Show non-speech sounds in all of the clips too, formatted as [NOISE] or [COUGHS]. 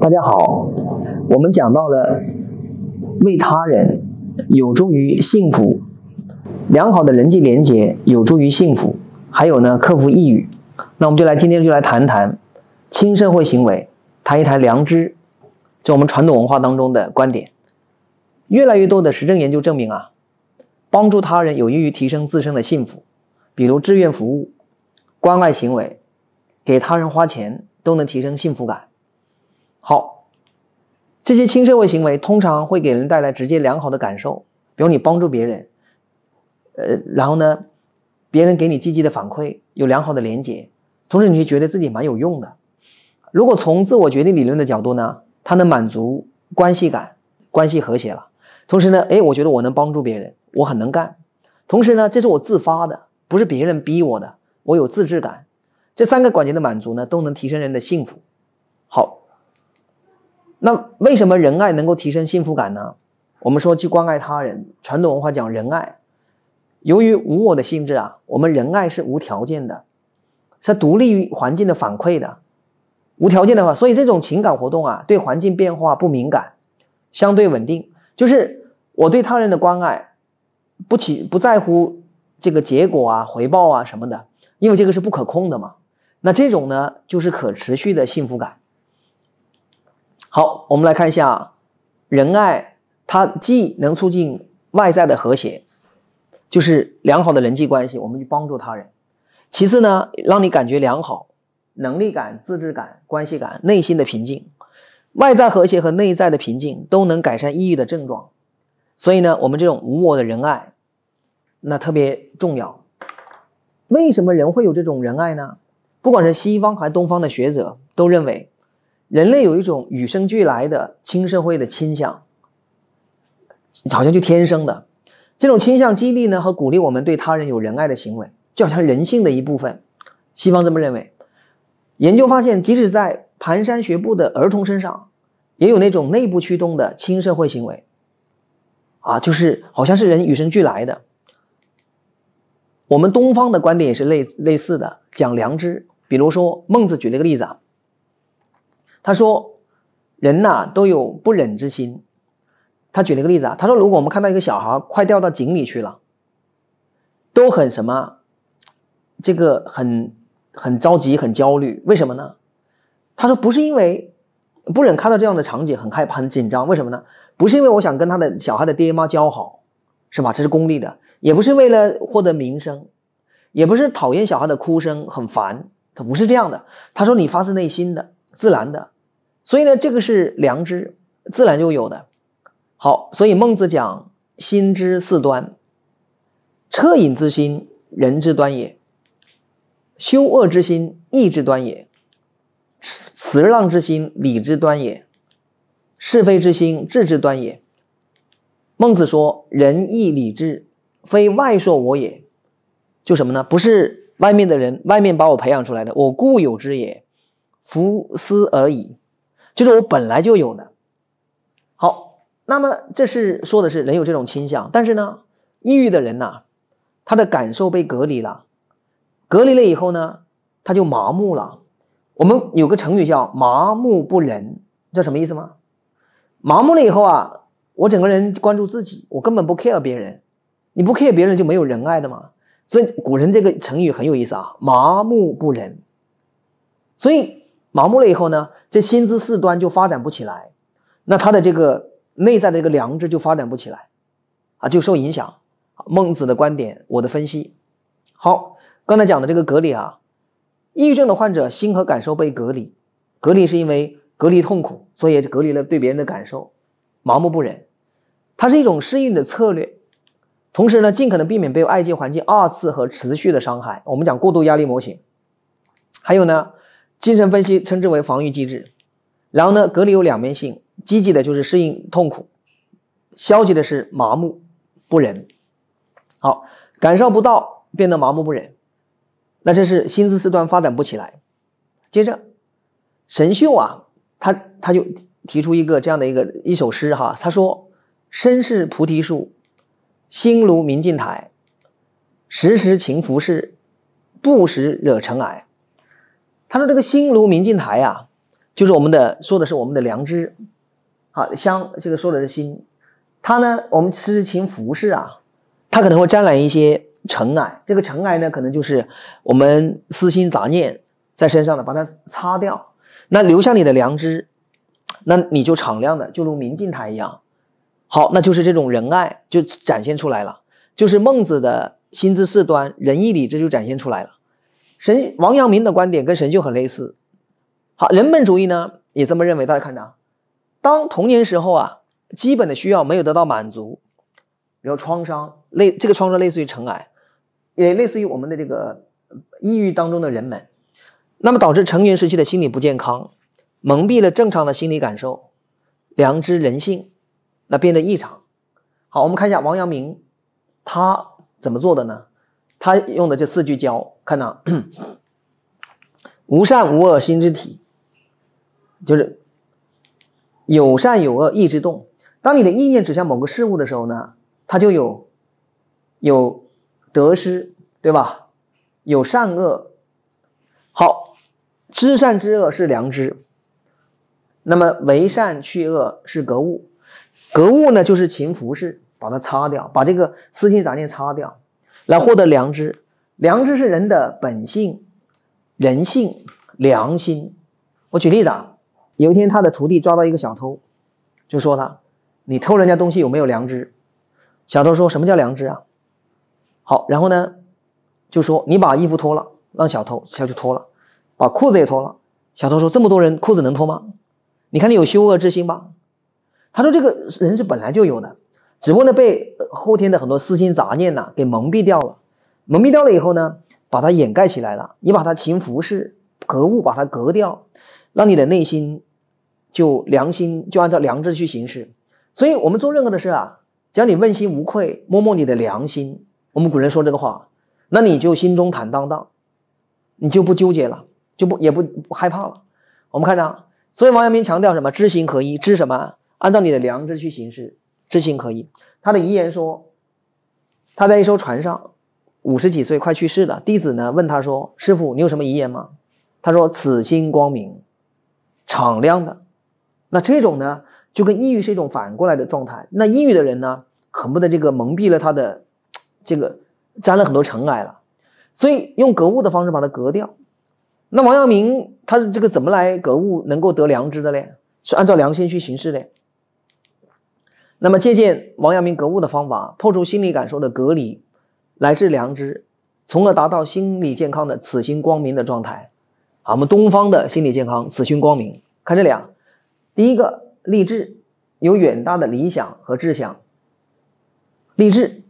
大家好，我们讲到了为他人有助于幸福，良好的人际连接有助于幸福，还有呢，克服抑郁。那我们就来今天就来谈谈亲社会行为，谈一谈良知，就我们传统文化当中的观点。越来越多的实证研究证明啊，帮助他人有益于提升自身的幸福，比如志愿服务、关爱行为、给他人花钱都能提升幸福感。好，这些亲社会行为通常会给人带来直接良好的感受，比如你帮助别人，呃，然后呢，别人给你积极的反馈，有良好的连接，同时你觉得自己蛮有用的。如果从自我决定理论的角度呢，它能满足关系感，关系和谐了。同时呢，哎，我觉得我能帮助别人，我很能干。同时呢，这是我自发的，不是别人逼我的，我有自制感。这三个管节的满足呢，都能提升人的幸福。好，那为什么仁爱能够提升幸福感呢？我们说去关爱他人，传统文化讲仁爱。由于无我的性质啊，我们仁爱是无条件的，是独立于环境的反馈的，无条件的话，所以这种情感活动啊，对环境变化不敏感，相对稳定。就是我对他人的关爱，不起不在乎这个结果啊、回报啊什么的，因为这个是不可控的嘛。那这种呢，就是可持续的幸福感。好，我们来看一下仁爱，它既能促进外在的和谐，就是良好的人际关系，我们去帮助他人；其次呢，让你感觉良好，能力感、自制感、关系感、内心的平静。外在和谐和内在的平静都能改善抑郁的症状，所以呢，我们这种无我的仁爱，那特别重要。为什么人会有这种仁爱呢？不管是西方还是东方的学者都认为，人类有一种与生俱来的亲社会的倾向，好像就天生的。这种倾向激励呢和鼓励我们对他人有仁爱的行为，就好像人性的一部分。西方这么认为。研究发现，即使在蹒跚学步的儿童身上。也有那种内部驱动的亲社会行为，啊，就是好像是人与生俱来的。我们东方的观点也是类类似的，讲良知。比如说孟子举了一个例子啊，他说，人呐都有不忍之心。他举了一个例子啊，他说，如果我们看到一个小孩快掉到井里去了，都很什么，这个很很着急，很焦虑，为什么呢？他说，不是因为。不忍看到这样的场景，很害怕，很紧张。为什么呢？不是因为我想跟他的小孩的爹妈交好，是吧？这是功利的，也不是为了获得名声，也不是讨厌小孩的哭声很烦，他不是这样的。他说你发自内心的、自然的，所以呢，这个是良知，自然就有的。好，所以孟子讲心之四端，恻隐之心，仁之端也；羞恶之心，义之端也。辞让之心，礼之端也；是非之心，智之端也。孟子说：“仁义礼智，非外说我也。”就什么呢？不是外面的人，外面把我培养出来的，我固有之也，弗思而已。就是我本来就有的。好，那么这是说的是人有这种倾向，但是呢，抑郁的人呐，他的感受被隔离了，隔离了以后呢，他就麻木了。我们有个成语叫麻木不仁，知道什么意思吗？麻木了以后啊，我整个人关注自己，我根本不 care 别人，你不 care 别人就没有仁爱的嘛。所以古人这个成语很有意思啊，麻木不仁。所以麻木了以后呢，这心之四端就发展不起来，那他的这个内在的这个良知就发展不起来，啊，就受影响。孟子的观点，我的分析。好，刚才讲的这个格里啊。抑郁症的患者心和感受被隔离，隔离是因为隔离痛苦，所以隔离了对别人的感受，麻木不仁。它是一种适应的策略，同时呢，尽可能避免被外界环境二次和持续的伤害。我们讲过度压力模型，还有呢，精神分析称之为防御机制。然后呢，隔离有两面性，积极的就是适应痛苦，消极的是麻木不仁。好，感受不到，变得麻木不仁。那这是心思四端发展不起来。接着，神秀啊，他他就提出一个这样的一个一首诗哈，他说：“身是菩提树，心如明镜台，时时勤拂拭，不时惹尘埃。”他说这个“心如明镜台”啊，就是我们的说的是我们的良知，好，香这个说的是心，他呢，我们时时勤拂拭啊，他可能会沾染一些。尘埃，这个尘埃呢，可能就是我们私心杂念在身上的，把它擦掉，那留下你的良知，那你就敞亮的，就如明镜台一样。好，那就是这种仁爱就展现出来了，就是孟子的心之四端，仁义礼，这就展现出来了。神王阳明的观点跟神就很类似。好，人本主义呢也这么认为。大家看着啊，当童年时候啊，基本的需要没有得到满足，比如创伤类，这个创伤类似于尘埃。也类似于我们的这个抑郁当中的人们，那么导致成年时期的心理不健康，蒙蔽了正常的心理感受、良知、人性，那变得异常。好，我们看一下王阳明，他怎么做的呢？他用的这四句教，看到 [COUGHS] 无善无恶心之体，就是有善有恶意之动。当你的意念指向某个事物的时候呢，它就有有。得失对吧？有善恶，好知善知恶是良知。那么为善去恶是格物，格物呢就是勤拂拭，把它擦掉，把这个私心杂念擦掉，来获得良知。良知是人的本性、人性、良心。我举例子啊，有一天他的徒弟抓到一个小偷，就说他：“你偷人家东西有没有良知？”小偷说：“什么叫良知啊？”好，然后呢，就说你把衣服脱了，让小偷下去脱了，把裤子也脱了。小偷说：“这么多人，裤子能脱吗？你看你有羞恶之心吧？”他说：“这个人是本来就有的，只不过呢，被后天的很多私心杂念呐给蒙蔽掉了，蒙蔽掉了以后呢，把它掩盖起来了。你把它勤服拭，格物把它格掉，让你的内心就良心就按照良知去行事。所以，我们做任何的事啊，只要你问心无愧，摸摸你的良心。”我们古人说这个话，那你就心中坦荡荡，你就不纠结了，就不也不不害怕了。我们看着，所以王阳明强调什么？知行合一，知什么？按照你的良知去行事，知行合一。他的遗言说，他在一艘船上，五十几岁，快去世了。弟子呢问他说：“师傅，你有什么遗言吗？”他说：“此心光明，敞亮的。”那这种呢，就跟抑郁是一种反过来的状态。那抑郁的人呢，恨不得这个蒙蔽了他的。这个沾了很多尘埃了，所以用格物的方式把它格掉。那王阳明他是这个怎么来格物，能够得良知的嘞？是按照良心去行事的。那么借鉴王阳明格物的方法，破除心理感受的隔离，来至良知，从而达到心理健康、的此心光明的状态。啊，我们东方的心理健康，此心光明。看这里啊，第一个立志，有远大的理想和志向。立志。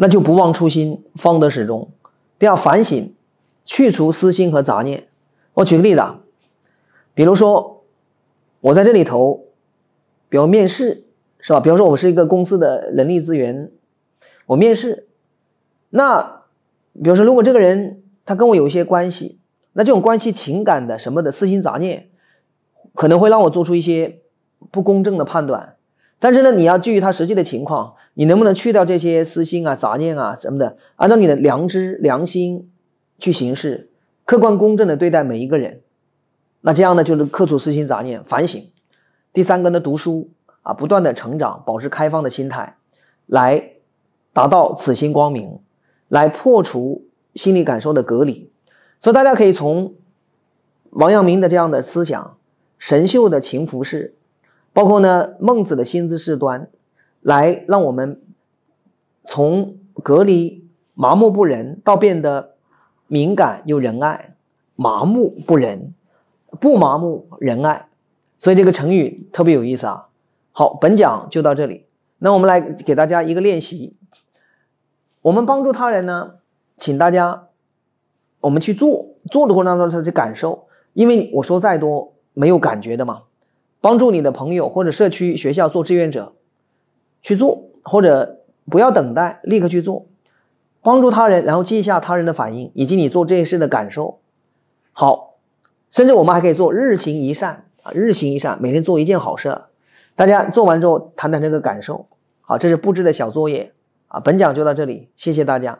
那就不忘初心，方得始终。第二，反省，去除私心和杂念。我举个例子啊，比如说，我在这里头，比如面试，是吧？比如说，我是一个公司的人力资源，我面试。那，比如说，如果这个人他跟我有一些关系，那这种关系、情感的什么的私心杂念，可能会让我做出一些不公正的判断。但是呢，你要基于他实际的情况，你能不能去掉这些私心啊、杂念啊什么的，按照你的良知、良心去行事，客观公正的对待每一个人。那这样呢，就是克除私心杂念，反省。第三个呢，读书啊，不断的成长，保持开放的心态，来达到此心光明，来破除心理感受的隔离。所以大家可以从王阳明的这样的思想，神秀的情福事。包括呢，孟子的心之事端，来让我们从隔离麻木不仁到变得敏感又仁爱，麻木不仁，不麻木仁爱，所以这个成语特别有意思啊。好，本讲就到这里。那我们来给大家一个练习，我们帮助他人呢，请大家我们去做，做的过程当中他去感受，因为我说再多没有感觉的嘛。帮助你的朋友或者社区学校做志愿者，去做或者不要等待，立刻去做，帮助他人，然后记下他人的反应以及你做这件事的感受。好，甚至我们还可以做日行一善啊，日行一善，每天做一件好事，大家做完之后谈谈这个感受。好，这是布置的小作业啊。本讲就到这里，谢谢大家。